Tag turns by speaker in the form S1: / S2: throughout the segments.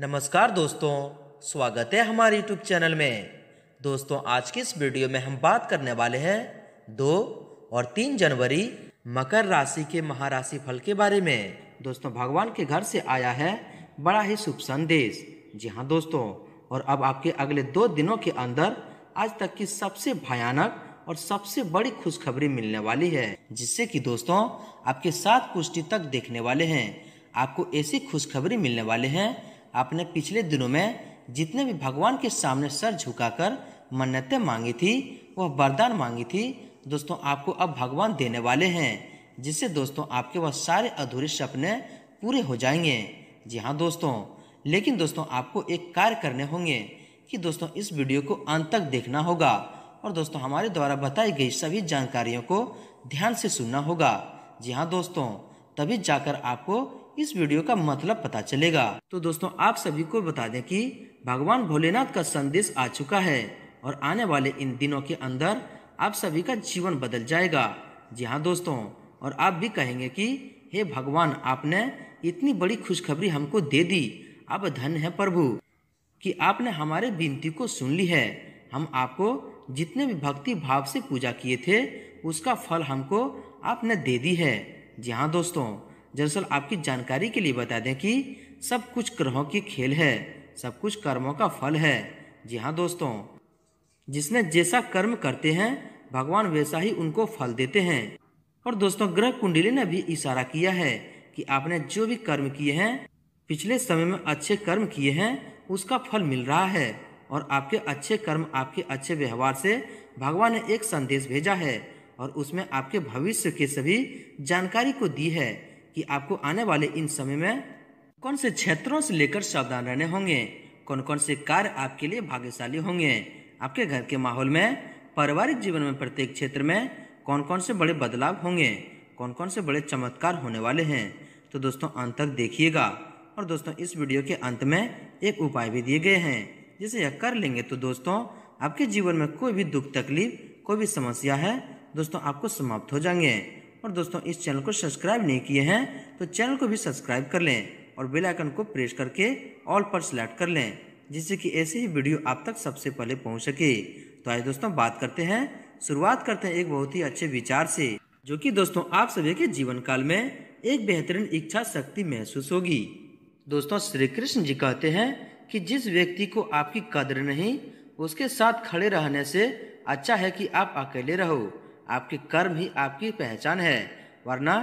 S1: नमस्कार दोस्तों स्वागत है हमारे यूट्यूब चैनल में दोस्तों आज के इस वीडियो में हम बात करने वाले हैं दो और तीन जनवरी मकर राशि के महाराशि फल के बारे में दोस्तों भगवान के घर से आया है बड़ा ही शुभ संदेश जी हाँ दोस्तों और अब आपके अगले दो दिनों के अंदर आज तक की सबसे भयानक और सबसे बड़ी खुशखबरी मिलने वाली है जिससे कि दोस्तों आपके साथ कुश्ती तक देखने वाले हैं आपको ऐसी खुशखबरी मिलने वाले हैं आपने पिछले दिनों में जितने भी भगवान के सामने सर झुकाकर मन्नतें मांगी थी वह वरदान मांगी थी दोस्तों आपको अब भगवान देने वाले हैं जिससे दोस्तों आपके वह सारे अधूरे सपने पूरे हो जाएंगे जी हाँ दोस्तों लेकिन दोस्तों आपको एक कार्य करने होंगे कि दोस्तों इस वीडियो को अंत तक देखना होगा और दोस्तों हमारे द्वारा बताई गई सभी जानकारियों को ध्यान से सुनना होगा जी हाँ दोस्तों तभी जाकर आपको इस वीडियो का मतलब पता चलेगा तो दोस्तों आप सभी को बता दें कि भगवान भोलेनाथ का संदेश आ चुका है और आने वाले इन दिनों के अंदर आप सभी का जीवन बदल जाएगा जी हाँ दोस्तों और आप भी कहेंगे कि हे भगवान आपने इतनी बड़ी खुशखबरी हमको दे दी अब धन है प्रभु कि आपने हमारे विनती को सुन ली है हम आपको जितने भी भक्ति भाव से पूजा किए थे उसका फल हमको आपने दे दी है जी हाँ दोस्तों दरअसल आपकी जानकारी के लिए बता दें कि सब कुछ ग्रहों की खेल है सब कुछ कर्मों का फल है जी हाँ दोस्तों जिसने जैसा कर्म करते हैं भगवान वैसा ही उनको फल देते हैं और दोस्तों ग्रह कुंडली ने भी इशारा किया है कि आपने जो भी कर्म किए हैं पिछले समय में अच्छे कर्म किए हैं उसका फल मिल रहा है और आपके अच्छे कर्म आपके अच्छे व्यवहार से भगवान ने एक संदेश भेजा है और उसमें आपके भविष्य के सभी जानकारी को दी है कि आपको आने वाले इन समय में कौन से क्षेत्रों से लेकर सावधान रहने होंगे कौन कौन से कार्य आपके लिए भाग्यशाली होंगे आपके घर के माहौल में पारिवारिक जीवन में प्रत्येक क्षेत्र में कौन कौन से बड़े बदलाव होंगे कौन कौन से बड़े चमत्कार होने वाले हैं तो दोस्तों अंत तक देखिएगा और दोस्तों इस वीडियो के अंत में एक उपाय भी दिए गए हैं जिसे यह कर लेंगे तो दोस्तों आपके जीवन में कोई भी दुख तकलीफ कोई भी समस्या है दोस्तों आपको समाप्त हो जाएंगे और दोस्तों इस चैनल को सब्सक्राइब नहीं किए हैं तो चैनल को भी सब्सक्राइब कर लें और बेल आइकन को प्रेस करके ऑल पर सिलेक्ट कर लें जिससे कि ऐसे ही वीडियो आप तक सबसे पहले पहुंच सके तो आज दोस्तों बात करते हैं शुरुआत करते हैं एक बहुत ही अच्छे विचार से जो कि दोस्तों आप सभी के जीवन काल में एक बेहतरीन इच्छा शक्ति महसूस होगी दोस्तों श्री कृष्ण जी कहते हैं कि जिस व्यक्ति को आपकी कदर नहीं उसके साथ खड़े रहने से अच्छा है कि आप अकेले रहो आपके कर्म ही आपकी पहचान है वरना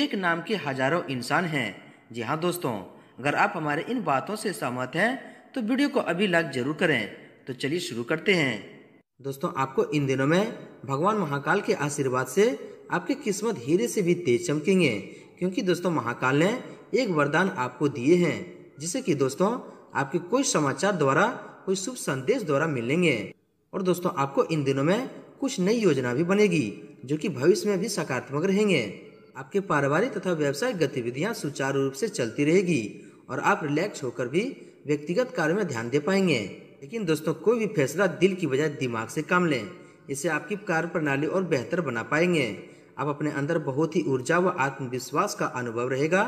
S1: एक नाम के हजारों इंसान हैं जी हाँ दोस्तों अगर आप हमारे इन बातों से सहमत हैं तो वीडियो को अभी लाइक जरूर करें तो चलिए शुरू करते हैं दोस्तों आपको इन दिनों में भगवान महाकाल के आशीर्वाद से आपकी किस्मत हीरे से भी तेज चमकेंगे क्योंकि दोस्तों महाकाल ने एक वरदान आपको दिए हैं जिसे कि दोस्तों आपके कोई समाचार द्वारा कोई शुभ संदेश द्वारा मिलेंगे और दोस्तों आपको इन दिनों में कुछ नई योजना भी बनेगी जो कि भविष्य में भी सकारात्मक रहेंगे आपके पारिवारिक तथा व्यवसायिक गतिविधियां सुचारू रूप से चलती रहेगी और आप रिलैक्स होकर भी व्यक्तिगत कार्य में ध्यान दे पाएंगे लेकिन दोस्तों कोई भी फैसला दिल की बजाय दिमाग से काम लें इसे आपकी कार्य प्रणाली और बेहतर बना पाएंगे आप अपने अंदर बहुत ही ऊर्जा व आत्मविश्वास का अनुभव रहेगा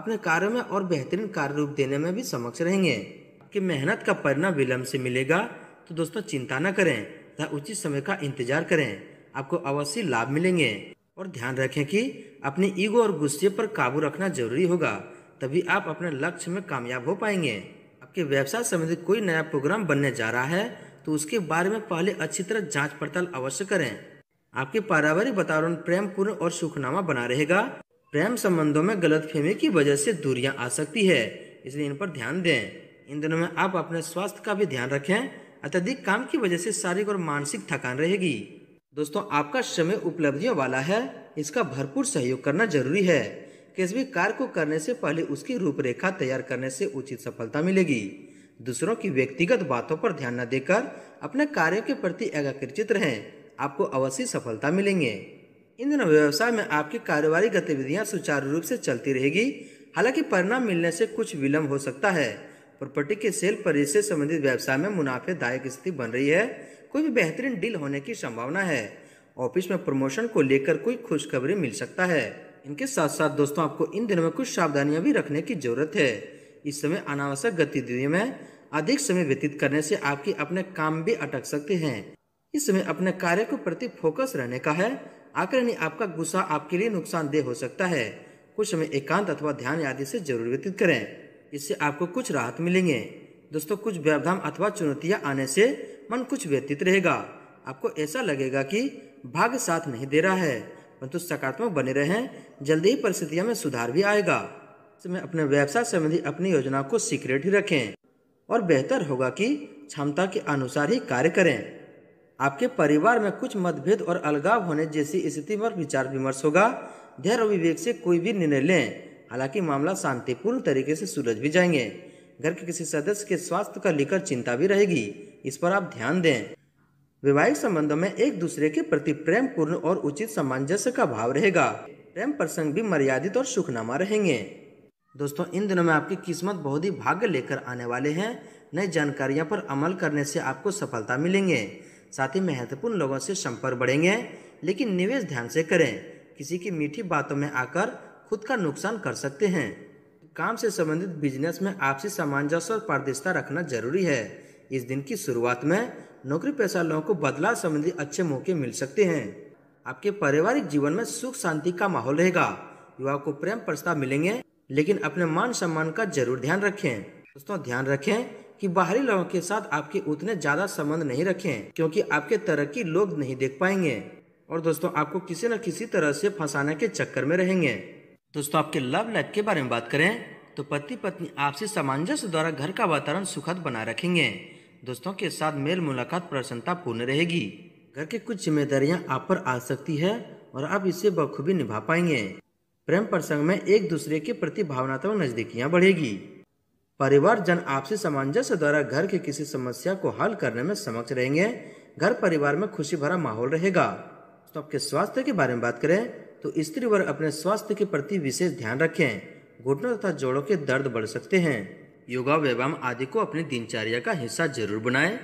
S1: अपने कार्यों में और बेहतरीन कार्य रूप देने में भी समक्ष रहेंगे आपकी मेहनत का परिणाम विलम्ब से मिलेगा तो दोस्तों चिंता न करें तथा उचित समय का इंतजार करें आपको अवश्य लाभ मिलेंगे और ध्यान रखें कि अपने ईगो और गुस्से पर काबू रखना जरूरी होगा तभी आप अपने लक्ष्य में कामयाब हो पाएंगे आपके व्यवसाय संबंधित कोई नया प्रोग्राम बनने जा रहा है तो उसके बारे में पहले अच्छी तरह जांच पड़ताल अवश्य करें आपके पारिवारिक वातावरण प्रेम पूर्ण और सुखनामा बना रहेगा प्रेम संबंधों में गलत फहमी की वजह से दूरियां आ सकती है इसलिए इन पर ध्यान दें इन दिनों में आप अपने स्वास्थ्य का भी ध्यान रखें अत्यधिक काम की वजह से शारीरिक और मानसिक थकान रहेगी दोस्तों आपका समय उपलब्धियों वाला है इसका भरपूर सहयोग करना जरूरी है किसी भी कार्य को करने से पहले उसकी रूपरेखा तैयार करने से उचित सफलता मिलेगी दूसरों की व्यक्तिगत बातों पर ध्यान न देकर अपने कार्यों के प्रति एकाकृत रहें आपको अवश्य सफलता मिलेंगे इन दिनों व्यवसाय में आपकी कारोबारी गतिविधियां सुचारू रूप से चलती रहेगी हालांकि परिणाम मिलने से कुछ विलंब हो सकता है प्रॉपर्टी के सेल पर इससे संबंधित व्यवसाय में मुनाफेदायक स्थिति बन रही है कोई भी बेहतरीन डील होने की संभावना है ऑफिस में प्रमोशन को लेकर कोई खुशखबरी मिल सकता है इनके साथ साथ दोस्तों आपको इन दिनों में कुछ सावधानियां भी रखने की जरूरत है इस समय अनावश्यक गतिविधियों में अधिक समय व्यतीत करने से आपकी अपने काम भी अटक सकते हैं इस समय अपने कार्य के प्रति फोकस रहने का है आकर आपका गुस्सा आपके लिए नुकसानदेह हो सकता है कुछ समय एकांत अथवा ध्यान आदि से जरूर व्यतीत करें इससे आपको कुछ राहत मिलेंगे दोस्तों कुछ व्यवधान अथवा चुनौतियाँ आने से मन कुछ व्यतीत रहेगा आपको ऐसा लगेगा कि भाग्य साथ नहीं दे रहा है परंतु सकारात्मक बने रहें जल्दी ही परिस्थितियों में सुधार भी आएगा इसमें अपने व्यवसाय संबंधी अपनी योजना को सीक्रेट ही रखें और बेहतर होगा कि क्षमता के अनुसार ही कार्य करें आपके परिवार में कुछ मतभेद और अलगाव होने जैसी स्थिति पर विचार विमर्श होगा धैर्य विवेक से कोई भी निर्णय लें हालांकि मामला शांतिपूर्ण तरीके से सुलझ भी जाएंगे घर के किसी सदस्य के स्वास्थ्य का लेकर चिंता भी रहेगी इस पर आप ध्यान दें वैवाहिक संबंधों में एक दूसरे के प्रति प्रेम पूर्ण और उचित सामंजस्य का भाव रहेगा प्रेम प्रसंग भी मर्यादित और सुखनामा रहेंगे दोस्तों इन दिनों में आपकी किस्मत बहुत ही भाग्य लेकर आने वाले हैं नई जानकारियां पर अमल करने से आपको सफलता मिलेंगे साथ ही महत्वपूर्ण लोगों से संपर्क बढ़ेंगे लेकिन निवेश ध्यान से करें किसी की मीठी बातों में आकर खुद का नुकसान कर सकते हैं काम से संबंधित बिजनेस में आपसी सामंजस्य और पारदर्शिता रखना जरूरी है इस दिन की शुरुआत में नौकरी पेशा लोगों को बदलाव संबंधी अच्छे मौके मिल सकते हैं आपके पारिवारिक जीवन में सुख शांति का माहौल रहेगा युवाओं को प्रेम प्रस्ताव मिलेंगे लेकिन अपने मान सम्मान का जरूर ध्यान रखें दोस्तों ध्यान रखें कि बाहरी लोगों के साथ आपके उतने ज्यादा संबंध नहीं रखें क्योंकि आपके तरक्की लोग नहीं देख पाएंगे और दोस्तों आपको किसी न किसी तरह से फंसाने के चक्कर में रहेंगे दोस्तों आपके लव लाइफ के बारे में बात करें तो पति पत्नी आपसी सामंजस्य द्वारा घर का वातावरण सुखद बना रखेंगे दोस्तों के साथ मेल मुलाकात प्रसन्नता पूर्ण रहेगी घर की कुछ जिम्मेदारियां आप पर आ सकती है और आप इसे बखूबी निभा पाएंगे प्रेम प्रसंग में एक दूसरे के प्रति भावनात्मक नजदीकियां बढ़ेगी परिवार जन आपसी सामंजस्य द्वारा घर की किसी समस्या को हल करने में समक्ष रहेंगे घर परिवार में खुशी भरा माहौल रहेगा तो आपके स्वास्थ्य के बारे में बात करें तो स्त्री वर्ग अपने स्वास्थ्य के प्रति विशेष ध्यान रखें घुटनों तथा जोड़ों के दर्द बढ़ सकते हैं योगा व्यायाम आदि को अपनी दिनचर्या का हिस्सा जरूर बनाएं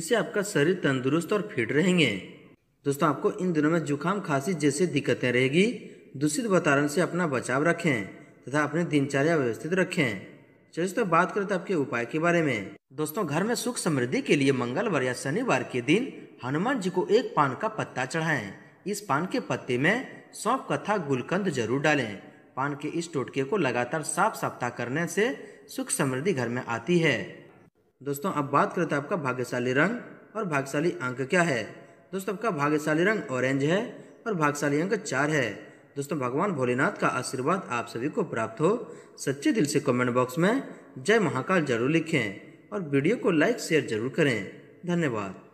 S1: इससे आपका शरीर तंदुरुस्त और फिट रहेंगे दोस्तों आपको इन दिनों में जुकाम खांसी जैसी दिक्कतें रहेगी दूषित वातावरण से अपना बचाव रखें तथा अपनी दिनचर्या व्यवस्थित रखें चलिए तो बात करें तो आपके उपाय के बारे में दोस्तों घर में सुख समृद्धि के लिए मंगलवार या शनिवार के दिन हनुमान जी को एक पान का पत्ता चढ़ाएं इस पान के पत्ते में सौंफ का था गुलकंद जरूर डालें पान के इस टोटके को लगातार साफ साफता करने से सुख समृद्धि घर में आती है दोस्तों अब बात करें तो आपका भाग्यशाली रंग और भाग्यशाली अंक क्या है दोस्तों आपका भाग्यशाली रंग ऑरेंज है और भाग्यशाली अंक चार है दोस्तों भगवान भोलेनाथ का आशीर्वाद आप सभी को प्राप्त हो सच्चे दिल से कमेंट बॉक्स में जय महाकाल जरूर लिखें और वीडियो को लाइक शेयर जरूर करें धन्यवाद